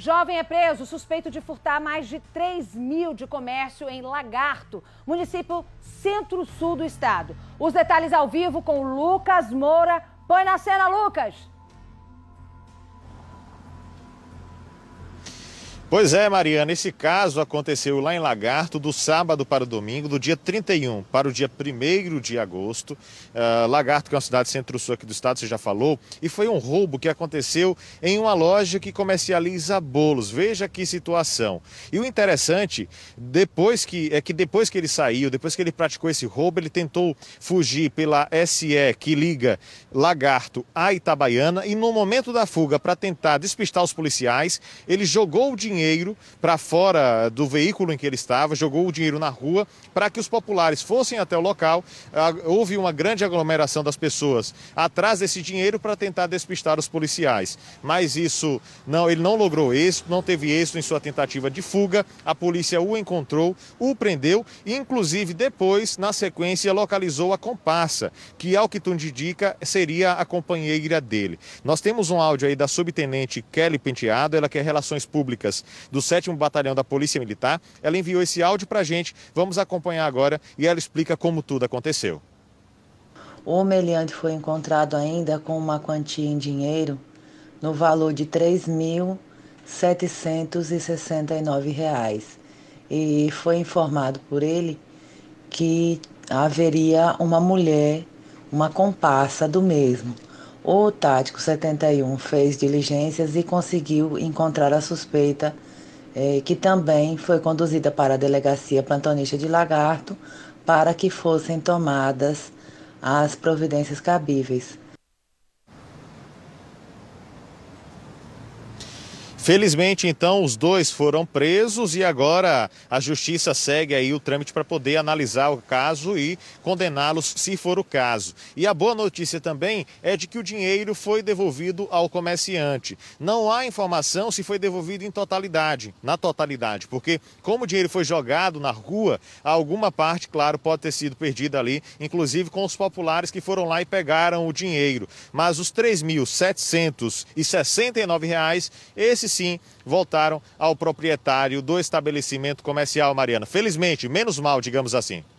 Jovem é preso suspeito de furtar mais de 3 mil de comércio em Lagarto, município centro-sul do estado. Os detalhes ao vivo com Lucas Moura. Põe na cena, Lucas! Pois é, Mariana, esse caso aconteceu lá em Lagarto do sábado para o domingo, do dia 31 para o dia 1 de agosto. Uh, Lagarto, que é uma cidade centro-sul aqui do estado, você já falou, e foi um roubo que aconteceu em uma loja que comercializa bolos. Veja que situação. E o interessante, depois que é que depois que ele saiu, depois que ele praticou esse roubo, ele tentou fugir pela SE que liga Lagarto a Itabaiana e no momento da fuga para tentar despistar os policiais, ele jogou o dinheiro dinheiro para fora do veículo em que ele estava, jogou o dinheiro na rua para que os populares fossem até o local. Ah, houve uma grande aglomeração das pessoas atrás desse dinheiro para tentar despistar os policiais. Mas isso não, ele não logrou êxito, não teve êxito em sua tentativa de fuga. A polícia o encontrou, o prendeu e, inclusive, depois, na sequência, localizou a comparsa, que, ao que tudo indica, seria a companheira dele. Nós temos um áudio aí da subtenente Kelly Penteado, ela que é Relações Públicas do 7 Batalhão da Polícia Militar. Ela enviou esse áudio para a gente, vamos acompanhar agora e ela explica como tudo aconteceu. O meliante foi encontrado ainda com uma quantia em dinheiro no valor de R$ 3.769 e foi informado por ele que haveria uma mulher, uma comparsa do mesmo. O Tático 71 fez diligências e conseguiu encontrar a suspeita, é, que também foi conduzida para a delegacia plantonista de Lagarto, para que fossem tomadas as providências cabíveis. Felizmente, então, os dois foram presos e agora a justiça segue aí o trâmite para poder analisar o caso e condená-los se for o caso. E a boa notícia também é de que o dinheiro foi devolvido ao comerciante. Não há informação se foi devolvido em totalidade, na totalidade, porque como o dinheiro foi jogado na rua, alguma parte, claro, pode ter sido perdida ali, inclusive com os populares que foram lá e pegaram o dinheiro. Mas os R$ 3.769, esses sim voltaram ao proprietário do estabelecimento comercial, Mariana. Felizmente, menos mal, digamos assim.